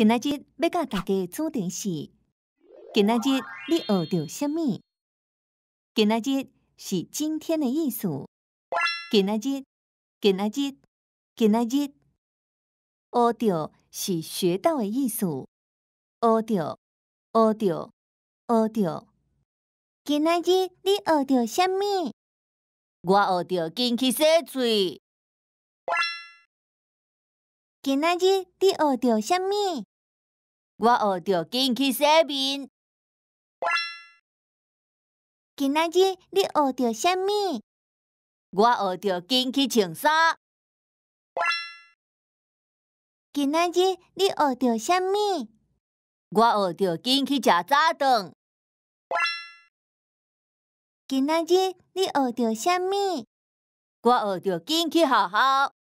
今仔日要甲大家做的是，今仔日你学着什么？今仔日是今天的意思。今仔日，今仔日，今仔日，学着是学到的意思。学着，学着，学着。今仔日你学着什么？我学着进去洗嘴。今仔日你学着什么？我学着进去洗面。今仔日你学着什么？我学着进去穿衫。今仔日你学着什么？我学着进去食早顿。今仔日你学着什么？我学着进去学校。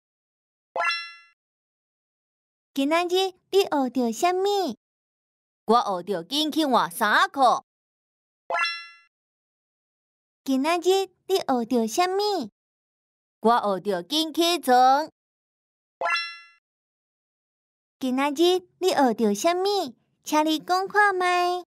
今仔日你学着什么？我学着今去换衫裤。今仔日你学着什么？我学着金克总。今仔日你学着什么？请你讲看卖。